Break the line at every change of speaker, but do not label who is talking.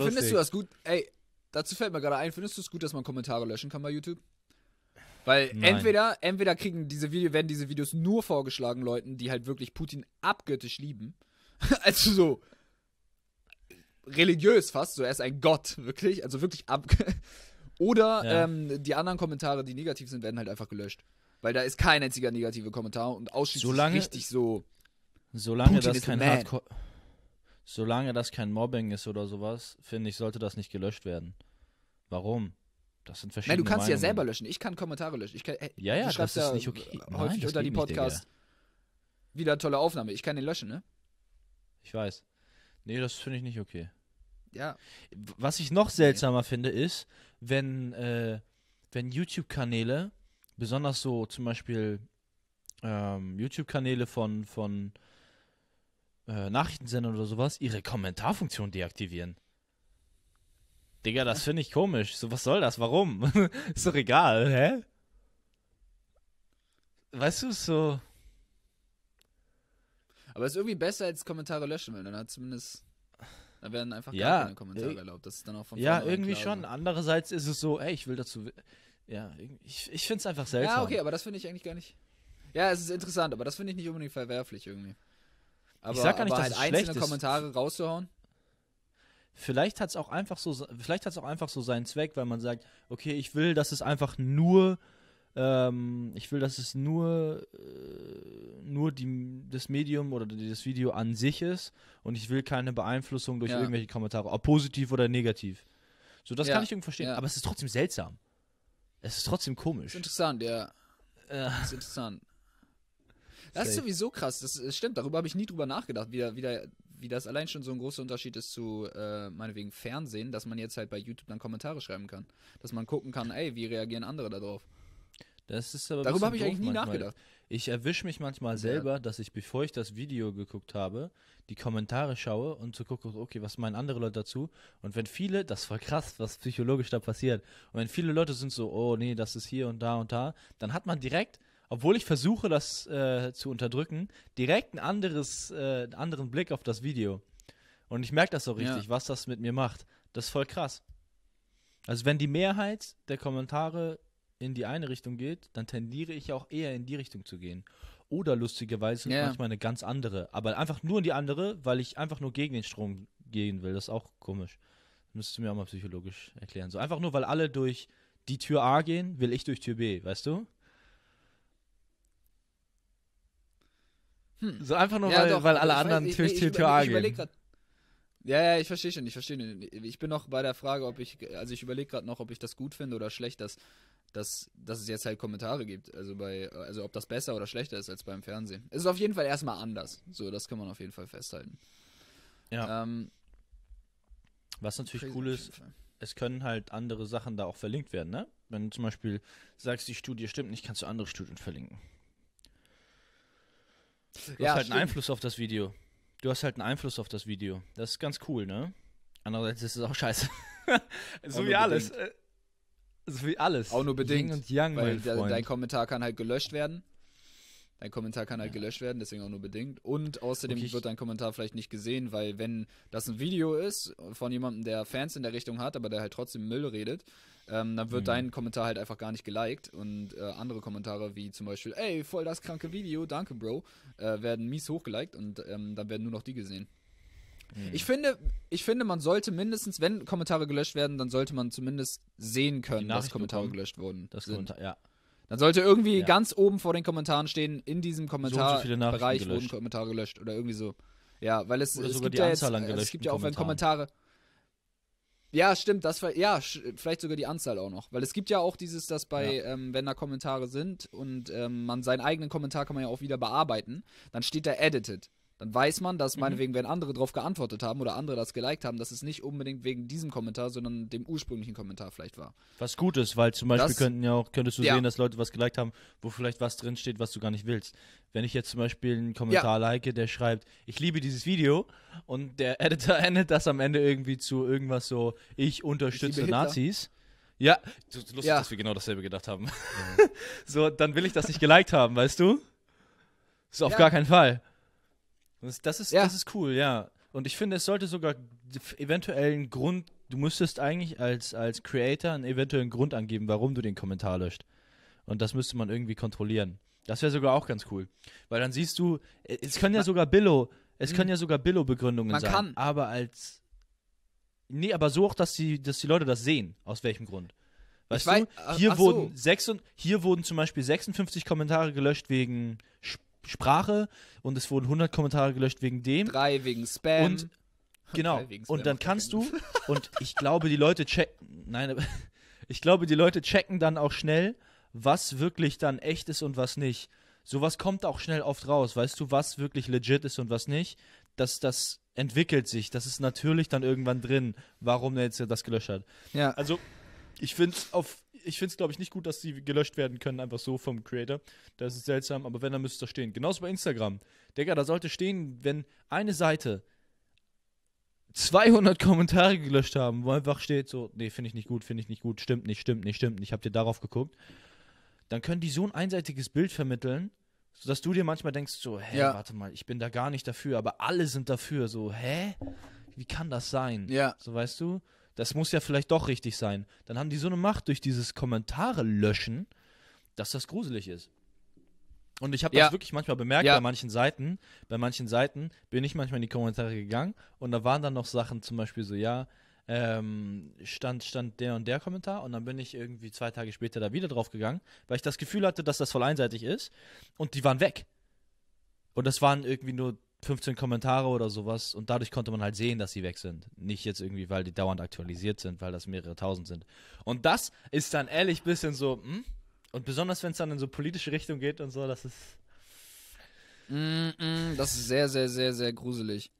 Lustig. Findest du das gut? Ey, dazu fällt mir gerade ein, findest du es gut, dass man Kommentare löschen kann bei YouTube? Weil Nein. entweder, entweder kriegen diese Video, werden diese Videos nur vorgeschlagen Leuten, die halt wirklich Putin abgöttisch lieben. also so religiös fast, so er ist ein Gott, wirklich, also wirklich ab. Oder ja. ähm, die anderen Kommentare, die negativ sind, werden halt einfach gelöscht. Weil da ist kein einziger negativer Kommentar und ausschließlich solange, richtig so.
Solange Putin das kein Hardcore solange das kein Mobbing ist oder sowas, finde ich, sollte das nicht gelöscht werden. Warum? Das sind verschiedene. Nein, du kannst Meinungen. ja selber
löschen. Ich kann Kommentare löschen. Ich kann, hey, äh, ja, ja, das ist da nicht okay. Äh, häufig Nein, unter die Podcasts. Wieder tolle Aufnahme. Ich kann den löschen, ne?
Ich weiß. Nee, das finde ich nicht okay. Ja. Was ich noch seltsamer nee. finde, ist, wenn, äh, wenn YouTube-Kanäle, besonders so zum Beispiel ähm, YouTube-Kanäle von, von äh, Nachrichtensender oder sowas ihre Kommentarfunktion deaktivieren. Digga, das finde ich komisch. So, was soll das? Warum? ist doch egal, hä? Weißt du, so.
Aber ist irgendwie besser als Kommentare löschen, weil dann hat zumindest. Da werden einfach ja, gar keine Kommentare äh, erlaubt. Das ist dann auch von Ja, irgendwie klar, schon. Andererseits
ist es so, ey, ich will dazu. Ja, ich,
ich finde es einfach seltsam. Ja, okay, aber das finde ich eigentlich gar nicht. Ja, es ist interessant, aber das finde ich nicht unbedingt verwerflich irgendwie. Aber, ich sag gar nicht, dass halt es einzelne schlecht Kommentare rauszuhauen. Vielleicht hat
es auch einfach so, vielleicht hat auch einfach so seinen Zweck, weil man sagt, okay, ich will, dass es einfach nur, ähm, ich will, dass es nur, äh, nur die, das Medium oder das Video an sich ist und ich will keine Beeinflussung durch ja. irgendwelche Kommentare, ob positiv oder negativ. So, das ja. kann ich irgendwie verstehen. Ja. Aber es ist trotzdem seltsam. Es ist trotzdem komisch.
Ist interessant, ja. Äh. Ist interessant. Das ist sowieso krass, das, stimmt, darüber habe ich nie drüber nachgedacht, wie, wie, wie das allein schon so ein großer Unterschied ist zu, äh, meinetwegen, Fernsehen, dass man jetzt halt bei YouTube dann Kommentare schreiben kann. Dass man gucken kann, ey, wie reagieren andere darauf. Das ist aber Darüber habe ich eigentlich nie manchmal. nachgedacht.
Ich erwische mich manchmal selber, ja. dass ich, bevor ich das Video geguckt habe, die Kommentare schaue und zu so gucke, okay, was meinen andere Leute dazu? Und wenn viele, das war krass, was psychologisch da passiert, und wenn viele Leute sind so, oh nee, das ist hier und da und da, dann hat man direkt obwohl ich versuche, das äh, zu unterdrücken, direkt ein anderes, äh, einen anderen Blick auf das Video. Und ich merke das so richtig, ja. was das mit mir macht. Das ist voll krass. Also wenn die Mehrheit der Kommentare in die eine Richtung geht, dann tendiere ich auch eher in die Richtung zu gehen. Oder lustigerweise ja. manchmal eine ganz andere. Aber einfach nur in die andere, weil ich einfach nur gegen den Strom gehen will. Das ist auch komisch. Das müsstest du mir auch mal psychologisch erklären. So einfach nur, weil alle durch die Tür A gehen, will ich durch Tür B, weißt du? Hm.
So einfach nur, ja, weil, doch, weil alle anderen weiß, durch ich, TTA ich, ich, ich gehen. Ja, ja, ich verstehe schon, ich verstehe schon. Ich bin noch bei der Frage, ob ich, also ich überlege gerade noch, ob ich das gut finde oder schlecht, dass, dass, dass es jetzt halt Kommentare gibt. Also bei, also ob das besser oder schlechter ist als beim Fernsehen. Es ist auf jeden Fall erstmal anders. So, das kann man auf jeden Fall festhalten. Ja. Ähm, Was
natürlich cool ist, es können halt andere Sachen da auch verlinkt werden, ne? Wenn du zum Beispiel sagst, die Studie stimmt nicht, kannst du andere Studien verlinken.
Du ja, hast halt einen Einfluss
auf das Video. Du hast halt einen Einfluss auf das Video. Das ist ganz cool, ne? Andererseits ist es auch scheiße. so wie alles. Äh, so wie alles. Auch nur bedingt. Yin und Yang, weil de Freund. dein
Kommentar kann halt gelöscht werden. Dein Kommentar kann halt gelöscht werden, deswegen auch nur bedingt. Und außerdem okay, wird dein Kommentar vielleicht nicht gesehen, weil wenn das ein Video ist von jemandem, der Fans in der Richtung hat, aber der halt trotzdem Müll redet, ähm, dann wird mhm. dein Kommentar halt einfach gar nicht geliked. Und äh, andere Kommentare wie zum Beispiel, ey, voll das kranke Video, danke Bro, äh, werden mies hochgeliked und ähm, dann werden nur noch die gesehen. Mhm. Ich finde, ich finde, man sollte mindestens, wenn Kommentare gelöscht werden, dann sollte man zumindest sehen können, dass Kommentare bekommen, gelöscht wurden. Das sind. Kommentar, ja. Dann sollte irgendwie ja. ganz oben vor den Kommentaren stehen, in diesem Kommentarbereich so so wurden Kommentare gelöscht oder irgendwie so. Ja, weil es, es gibt, ja jetzt, es gibt ja auch, wenn Kommentare. Ja, stimmt, das war, ja, vielleicht sogar die Anzahl auch noch. Weil es gibt ja auch dieses, dass bei, ja. ähm, wenn da Kommentare sind und ähm, man seinen eigenen Kommentar kann man ja auch wieder bearbeiten, dann steht da edited dann weiß man, dass mhm. meinetwegen, wenn andere darauf geantwortet haben oder andere das geliked haben, dass es nicht unbedingt wegen diesem Kommentar, sondern dem ursprünglichen Kommentar vielleicht war.
Was gut ist, weil zum Beispiel das, könnten ja auch, könntest du ja. sehen, dass Leute was geliked haben, wo vielleicht was drinsteht, was du gar nicht willst. Wenn ich jetzt zum Beispiel einen Kommentar ja. like, der schreibt, ich liebe dieses Video und der Editor endet das am Ende irgendwie zu irgendwas so, ich unterstütze ich Nazis. Ja, lustig, ja. dass wir genau dasselbe gedacht haben. so, dann will ich das nicht geliked haben, weißt du? So, auf gar keinen Fall. Das ist, ja. das ist cool, ja. Und ich finde, es sollte sogar eventuell einen Grund, du müsstest eigentlich als, als Creator einen eventuellen Grund angeben, warum du den Kommentar löscht. Und das müsste man irgendwie kontrollieren. Das wäre sogar auch ganz cool. Weil dann siehst du, e, es können ja sogar Billo, es können mhm. ja sogar Billo-Begründungen sein. Kann. Aber als. Nee, aber so auch, dass die, dass die Leute das sehen. Aus welchem Grund? Weißt ich du, weiß, äh, hier, wurden so. sechs und, hier wurden zum Beispiel 56 Kommentare gelöscht wegen Sprache und es wurden 100 Kommentare gelöscht wegen dem. Drei wegen Spam. Und genau. Spam und dann kannst du und ich glaube, die Leute checken. Nein, ich glaube, die Leute checken dann auch schnell, was wirklich dann echt ist und was nicht. Sowas kommt auch schnell oft raus, weißt du, was wirklich legit ist und was nicht. Dass das entwickelt sich, das ist natürlich dann irgendwann drin, warum er jetzt das gelöscht hat. Ja. Also ich finde es auf ich finde es, glaube ich, nicht gut, dass sie gelöscht werden können, einfach so vom Creator. Das ist seltsam, aber wenn, dann müsste das stehen. Genauso bei Instagram. Digga, da sollte stehen, wenn eine Seite 200 Kommentare gelöscht haben, wo einfach steht so, nee, finde ich nicht gut, finde ich nicht gut, stimmt nicht, stimmt nicht, stimmt nicht, habt ihr darauf geguckt, dann können die so ein einseitiges Bild vermitteln, sodass du dir manchmal denkst so, hä, ja. warte mal, ich bin da gar nicht dafür, aber alle sind dafür, so, hä? Wie kann das sein? Ja. So, weißt du? das muss ja vielleicht doch richtig sein. Dann haben die so eine Macht durch dieses Kommentare löschen, dass das gruselig ist. Und ich habe ja. das wirklich manchmal bemerkt ja. bei manchen Seiten. Bei manchen Seiten bin ich manchmal in die Kommentare gegangen und da waren dann noch Sachen, zum Beispiel so, ja, ähm, stand, stand der und der Kommentar und dann bin ich irgendwie zwei Tage später da wieder drauf gegangen, weil ich das Gefühl hatte, dass das voll einseitig ist und die waren weg. Und das waren irgendwie nur 15 Kommentare oder sowas und dadurch konnte man halt sehen, dass sie weg sind. Nicht jetzt irgendwie, weil die dauernd aktualisiert sind, weil das mehrere tausend sind. Und das ist dann ehrlich ein bisschen so, hm? Und besonders wenn es dann in so politische Richtung geht und so, das ist.
Mm -mm, das ist sehr, sehr, sehr, sehr gruselig.